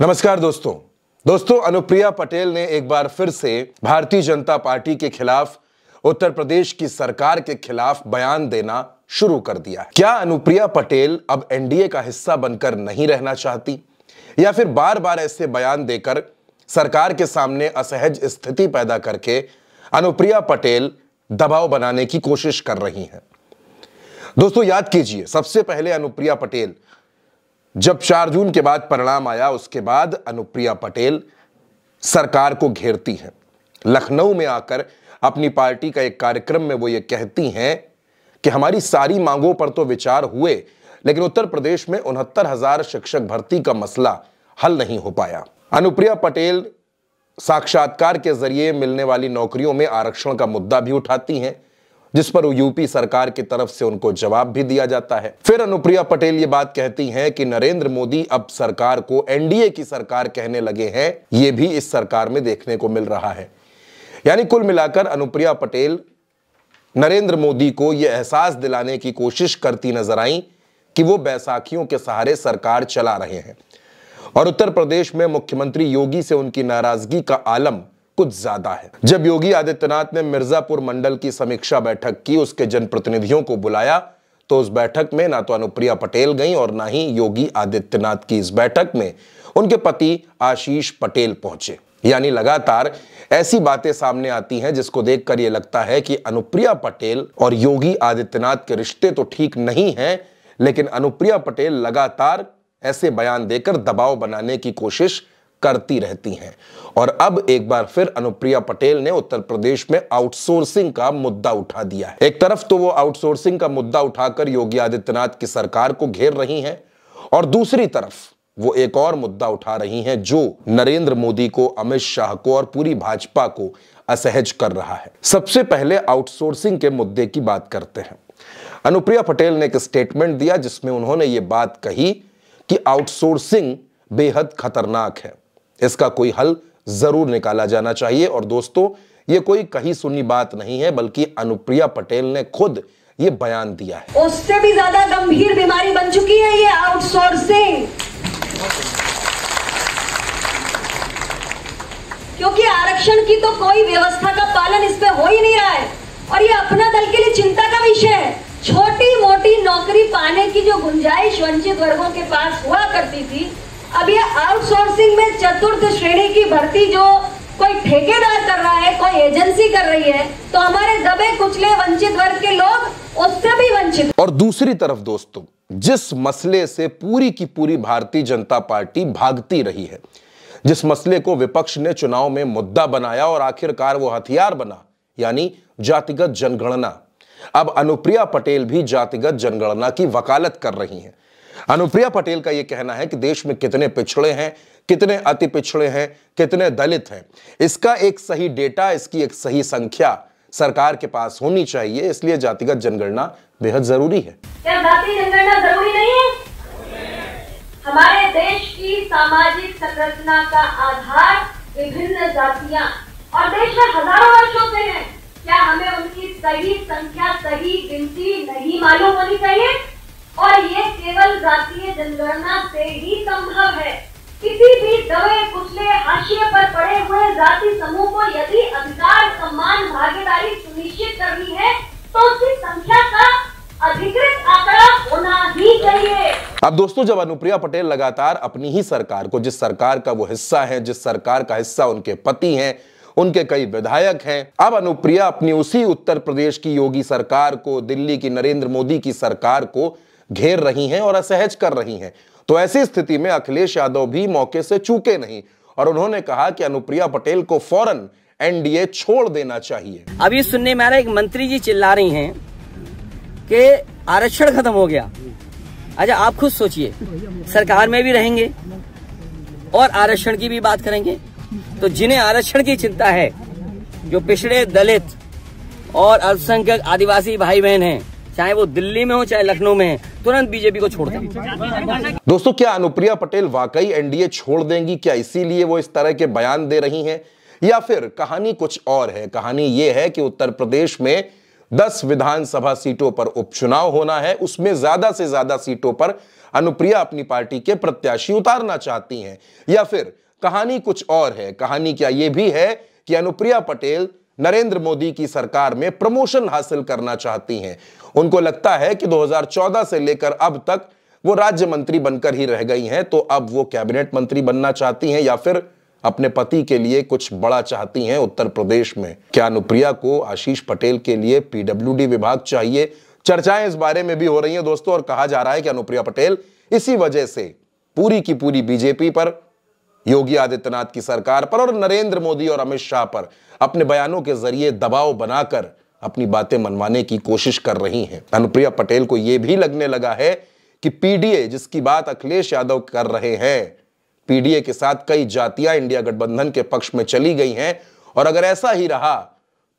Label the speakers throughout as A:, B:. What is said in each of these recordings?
A: नमस्कार दोस्तों दोस्तों अनुप्रिया पटेल ने एक बार फिर से भारतीय जनता पार्टी के खिलाफ उत्तर प्रदेश की सरकार के खिलाफ बयान देना शुरू कर दिया है क्या अनुप्रिया पटेल अब एनडीए का हिस्सा बनकर नहीं रहना चाहती या फिर बार बार ऐसे बयान देकर सरकार के सामने असहज स्थिति पैदा करके अनुप्रिया पटेल दबाव बनाने की कोशिश कर रही हैं दोस्तों याद कीजिए सबसे पहले अनुप्रिया पटेल जब चार जून के बाद परिणाम आया उसके बाद अनुप्रिया पटेल सरकार को घेरती हैं लखनऊ में आकर अपनी पार्टी का एक कार्यक्रम में वो ये कहती हैं कि हमारी सारी मांगों पर तो विचार हुए लेकिन उत्तर प्रदेश में उनहत्तर हजार शिक्षक भर्ती का मसला हल नहीं हो पाया अनुप्रिया पटेल साक्षात्कार के जरिए मिलने वाली नौकरियों में आरक्षण का मुद्दा भी उठाती हैं जिस पर यूपी सरकार की तरफ से उनको जवाब भी दिया जाता है फिर अनुप्रिया पटेल ये बात कहती हैं कि नरेंद्र मोदी अब सरकार को एनडीए की सरकार कहने लगे हैं यह भी इस सरकार में देखने को मिल रहा है यानी कुल मिलाकर अनुप्रिया पटेल नरेंद्र मोदी को यह एहसास दिलाने की कोशिश करती नजर आई कि वो बैसाखियों के सहारे सरकार चला रहे हैं और उत्तर प्रदेश में मुख्यमंत्री योगी से उनकी नाराजगी का आलम कुछ ज्यादा है जब योगी आदित्यनाथ ने मिर्जापुर मंडल की समीक्षा बैठक की उसके जनप्रतिनिधियों को बुलाया तो उस बैठक में ना तो अनुप्रिया पटेल गई और ना ही योगी आदित्यनाथ की इस बैठक में उनके पति आशीष पटेल पहुंचे यानी लगातार ऐसी बातें सामने आती हैं जिसको देखकर यह लगता है कि अनुप्रिया पटेल और योगी आदित्यनाथ के रिश्ते तो ठीक नहीं हैं लेकिन अनुप्रिया पटेल लगातार ऐसे बयान देकर दबाव बनाने की कोशिश करती रहती हैं और अब एक बार फिर अनुप्रिया पटेल ने उत्तर प्रदेश में आउटसोर्सिंग का मुद्दा उठा दिया है एक तरफ तो वो आउटसोर्सिंग का मुद्दा उठाकर योगी आदित्यनाथ की सरकार को घेर रही हैं और दूसरी तरफ वो एक और मुद्दा उठा रही हैं जो नरेंद्र मोदी को अमित शाह को और पूरी भाजपा को असहज कर रहा है सबसे पहले आउटसोर्सिंग के मुद्दे की बात करते हैं अनुप्रिया पटेल ने एक स्टेटमेंट दिया जिसमें उन्होंने ये बात कही कि आउटसोर्सिंग बेहद खतरनाक है इसका कोई हल जरूर निकाला जाना चाहिए और दोस्तों ये कोई कहीं सुनी बात नहीं है बल्कि अनुप्रिया पटेल ने खुद ये बयान दिया है उससे भी ज्यादा गंभीर बीमारी बन चुकी है ये आउटसोर्सिंग क्योंकि आरक्षण की तो कोई व्यवस्था का पालन इस पे हो ही नहीं रहा है और ये अपना दल के लिए चिंता का विषय है छोटी मोटी नौकरी पाने की जो गुंजाइश वंचित वर्गों के पास हुआ करती थी अब ये आउटसोर्सिंग में चतुर्थ श्रेणी की भर्ती जो कोई ठेकेदार कर रहा है कोई एजेंसी कर रही है तो हमारे दबे कुचले वंचित वर्ग के लोग उससे भी वंचित और दूसरी तरफ दोस्तों जिस मसले से पूरी की पूरी भारतीय जनता पार्टी भागती रही है जिस मसले को विपक्ष ने चुनाव में मुद्दा बनाया और आखिरकार वो हथियार बना यानी जातिगत जनगणना अब अनुप्रिया पटेल भी जातिगत जनगणना की वकालत कर रही हैं अनुप्रिया पटेल का यह कहना है कि देश में कितने पिछड़े हैं कितने अति पिछड़े हैं कितने दलित हैं इसका एक सही डेटा इसकी एक सही संख्या सरकार के पास होनी चाहिए इसलिए जातिगत जनगणना बेहद जरूरी है क्या जाति जनगणना जरूरी नहीं
B: है हमारे देश की सामाजिक
A: संरचना का आधार विभिन्न जातियां और देश में हजारों वर्षों से हैं क्या हमें उनकी सही संख्या सही गिनती नहीं मालूम होनी चाहिए केवल जातीय जनगणना से ही संभव है किसी भी दबे कुचले हाशिए पर पड़े हुए जाति समूह को यदि अधिकार सम्मान भागीदारी सुनिश्चित करनी है तो उसकी संख्या का अधिकृत आंकड़ा होना ही चाहिए अब दोस्तों जब अनुप्रिया पटेल लगातार अपनी ही सरकार को जिस सरकार का वो हिस्सा है जिस सरकार का हिस्सा उनके पति हैं उनके कई विधायक हैं अब अनुप्रिया अपनी उसी उत्तर प्रदेश की योगी सरकार को दिल्ली की नरेंद्र मोदी की सरकार को घेर रही हैं और असहज कर रही हैं तो ऐसी स्थिति में अखिलेश यादव भी मौके से चूके नहीं और उन्होंने कहा कि अनुप्रिया पटेल को फौरन एनडीए छोड़ देना चाहिए अभी सुनने में आ रहा है मंत्री जी चिल्ला रही हैं कि आरक्षण खत्म हो गया अच्छा आप खुद सोचिए सरकार में भी रहेंगे और आरक्षण की भी बात करेंगे तो जिन्हें आरक्षण की चिंता है जो पिछड़े दलित और अल्पसंख्यक आदिवासी भाई बहन हैं चाहे वो दिल्ली में हो चाहे लखनऊ में तुरंत बीजेपी को छोड़ दें दोस्तों क्या अनुप्रिया पटेल वाकई एनडीए छोड़ देंगी क्या इसीलिए वो इस तरह के बयान दे रही हैं या फिर कहानी कुछ और है कहानी यह है कि उत्तर प्रदेश में 10 विधानसभा सीटों पर उपचुनाव होना है उसमें ज्यादा से ज्यादा सीटों पर अनुप्रिया अपनी पार्टी के प्रत्याशी उतारना चाहती हैं या फिर कहानी कुछ और है कहानी क्या यह भी है कि अनुप्रिया पटेल नरेंद्र मोदी की सरकार में प्रमोशन हासिल करना चाहती हैं उनको लगता है कि 2014 से लेकर अब तक वो राज्य मंत्री बनकर ही रह गई हैं तो अब वो कैबिनेट मंत्री बनना चाहती हैं या फिर अपने पति के लिए कुछ बड़ा चाहती हैं उत्तर प्रदेश में क्या अनुप्रिया को आशीष पटेल के लिए पीडब्ल्यू विभाग चाहिए चर्चाएं इस बारे में भी हो रही हैं दोस्तों और कहा जा रहा है कि अनुप्रिया पटेल इसी वजह से पूरी की पूरी बीजेपी पर योगी आदित्यनाथ की सरकार पर और नरेंद्र मोदी और अमित शाह पर अपने बयानों के जरिए दबाव बनाकर अपनी बातें मनवाने की कोशिश कर रही हैं अनुप्रिया पटेल को यह भी लगने लगा है कि पीडीए जिसकी बात अखिलेश यादव कर रहे हैं पीडीए के साथ कई जातियां इंडिया गठबंधन के पक्ष में चली गई हैं और अगर ऐसा ही रहा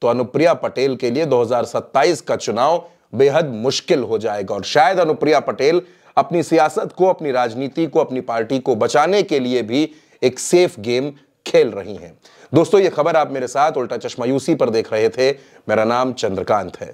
A: तो अनुप्रिया पटेल के लिए 2027 का चुनाव बेहद मुश्किल हो जाएगा और शायद अनुप्रिया पटेल अपनी सियासत को अपनी राजनीति को अपनी पार्टी को बचाने के लिए भी एक सेफ गेम खेल रही हैं दोस्तों ये खबर आप मेरे साथ उल्टा चश्मा यूसी पर देख रहे थे मेरा नाम चंद्रकांत है